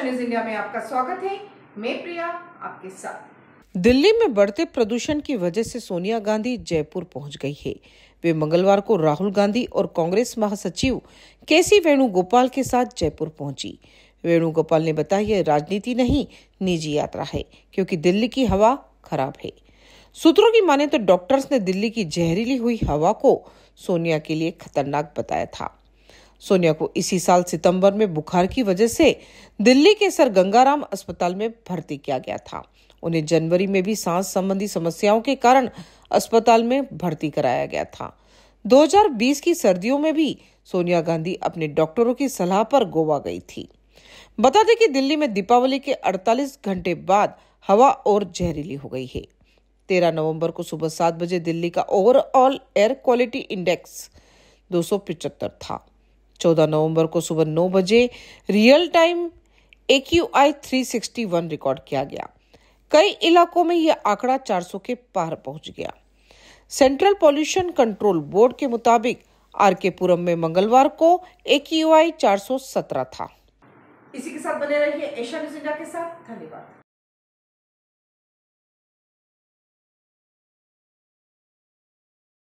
शिक्षा news India में आपका स्वागत है मैं प्रिया आपके साथ दिल्ली में बढ़ते प्रदूषण की वजह से सोनिया गांधी जयपुर पहुंच गई है वे मंगलवार को राहुल गांधी और कांग्रेस महासचिव केसी वेणुगोपाल के साथ जयपुर पहुंची वेणुगोपाल ने बताया यह राजनीति नहीं निजी यात्रा है क्योंकि दिल्ली की हवा खराब है सूत्रों की माने तो डॉक्टर्स ने दिल्ली की जहरीली हुई हवा को सोनिया के लिए खतरनाक बताया था सोनिया को इसी साल सितंबर में बुखार की वजह से दिल्ली के सर गंगाराम अस्पताल में भर्ती किया गया था उन्हें जनवरी में भी सांस संबंधी समस्याओं के कारण अस्पताल में भर्ती कराया गया था 2020 की सर्दियों में भी सोनिया गांधी अपने डॉक्टरों की सलाह पर गोवा गई थी बता दें कि दिल्ली में दीपावली के 48 घंटे बाद हवा और जहरीली हो गई है तेरह नवंबर को सुबह सात बजे दिल्ली का ओवरऑल एयर क्वालिटी इंडेक्स दो था चौदह नवंबर को सुबह नौ बजे real time A Q I three sixty one record किया गया कई इलाकों में यह आंकड़ा 400 के पार पहुंच गया सेंट्रल पॉल्यूशन कंट्रोल बोर्ड के मुताबिक आर के पुरम में मंगलवार को ए क्यू आई चार सौ सत्रह था इसी के साथ बने रहिए एशिया न्यूज इंडिया के साथ धन्यवाद